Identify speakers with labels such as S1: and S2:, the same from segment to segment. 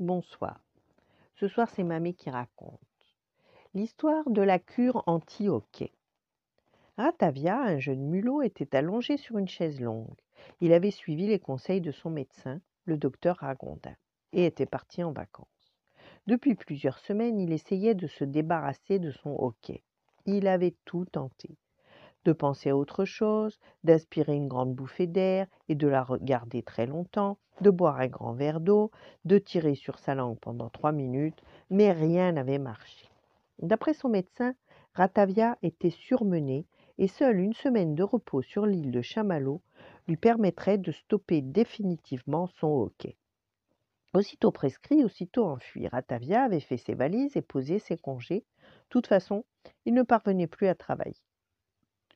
S1: Bonsoir. Ce soir, c'est Mamie qui raconte. L'histoire de la cure anti-hockey. Ratavia, un jeune mulot, était allongé sur une chaise longue. Il avait suivi les conseils de son médecin, le docteur Ragondin, et était parti en vacances. Depuis plusieurs semaines, il essayait de se débarrasser de son hockey. Il avait tout tenté de penser à autre chose, d'aspirer une grande bouffée d'air et de la regarder très longtemps, de boire un grand verre d'eau, de tirer sur sa langue pendant trois minutes, mais rien n'avait marché. D'après son médecin, Ratavia était surmenée et seule une semaine de repos sur l'île de chamalo lui permettrait de stopper définitivement son hockey. Aussitôt prescrit, aussitôt enfui, Ratavia avait fait ses valises et posé ses congés. De toute façon, il ne parvenait plus à travailler.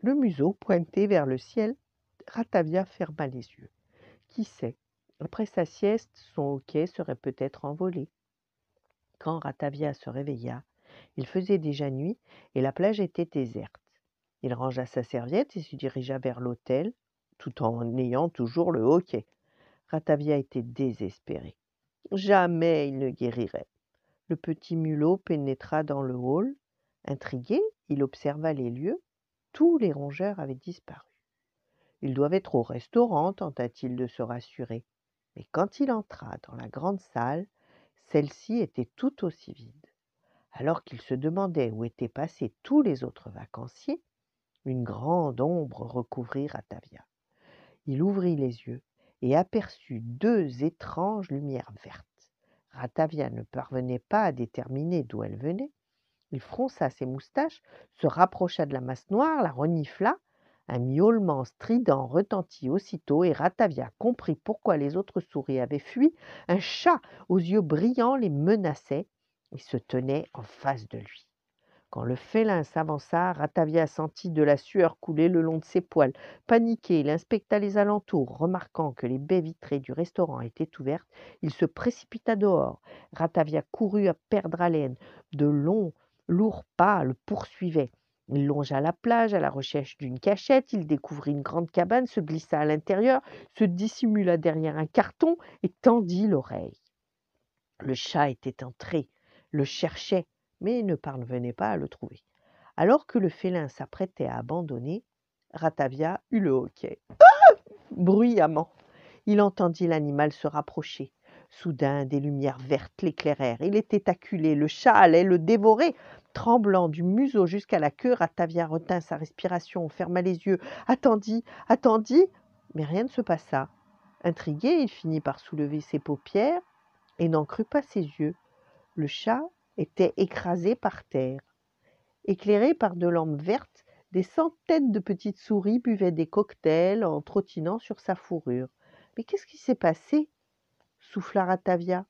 S1: Le museau pointé vers le ciel, Ratavia ferma les yeux. Qui sait Après sa sieste, son hoquet serait peut-être envolé. Quand Ratavia se réveilla, il faisait déjà nuit et la plage était déserte. Il rangea sa serviette et se dirigea vers l'hôtel, tout en ayant toujours le hoquet. Ratavia était désespéré. Jamais il ne guérirait. Le petit mulot pénétra dans le hall. Intrigué, il observa les lieux tous les rongeurs avaient disparu. Ils doivent être au restaurant, tenta-t-il de se rassurer. Mais quand il entra dans la grande salle, celle-ci était tout aussi vide. Alors qu'il se demandait où étaient passés tous les autres vacanciers, une grande ombre recouvrit Ratavia. Il ouvrit les yeux et aperçut deux étranges lumières vertes. Ratavia ne parvenait pas à déterminer d'où elles venaient, il fronça ses moustaches, se rapprocha de la masse noire, la renifla. Un miaulement strident retentit aussitôt et Ratavia comprit pourquoi les autres souris avaient fui. Un chat aux yeux brillants les menaçait et se tenait en face de lui. Quand le félin s'avança, Ratavia sentit de la sueur couler le long de ses poils. Paniqué, il inspecta les alentours, remarquant que les baies vitrées du restaurant étaient ouvertes. Il se précipita dehors. Ratavia courut à perdre haleine. De longs lourd pas le poursuivait. Il longea la plage à la recherche d'une cachette, il découvrit une grande cabane, se glissa à l'intérieur, se dissimula derrière un carton et tendit l'oreille. Le chat était entré, le cherchait, mais ne parvenait pas à le trouver. Alors que le félin s'apprêtait à abandonner, Ratavia eut le hoquet. Ah bruyamment. Il entendit l'animal se rapprocher. Soudain, des lumières vertes l'éclairèrent. Il était acculé, le chat allait le dévorer. Tremblant du museau jusqu'à la queue, Ratavia retint sa respiration, ferma les yeux, attendit, attendit, mais rien ne se passa. Intrigué, il finit par soulever ses paupières et n'en crut pas ses yeux. Le chat était écrasé par terre. Éclairé par de lampes vertes, des centaines de petites souris buvaient des cocktails en trottinant sur sa fourrure. Mais qu'est-ce qui s'est passé souffla Ratavia.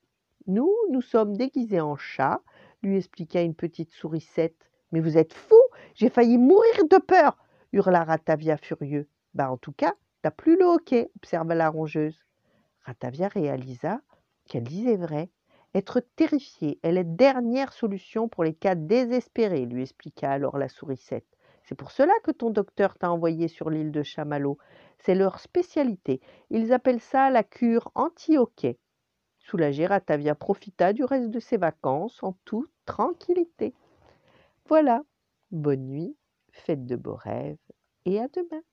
S1: Nous, nous sommes déguisés en chat, lui expliqua une petite sourisette. Mais vous êtes fou J'ai failli mourir de peur hurla Ratavia furieux. Bah, en tout cas, t'as plus le hoquet !» observa la rongeuse. Ratavia réalisa qu'elle disait vrai. Être terrifiée est la dernière solution pour les cas désespérés, lui expliqua alors la sourisette. C'est pour cela que ton docteur t'a envoyé sur l'île de Chamallow. C'est leur spécialité. Ils appellent ça la cure anti hoquet Soulagé, Tavia profita du reste de ses vacances en toute tranquillité. Voilà, bonne nuit, faites de beaux rêves et à demain.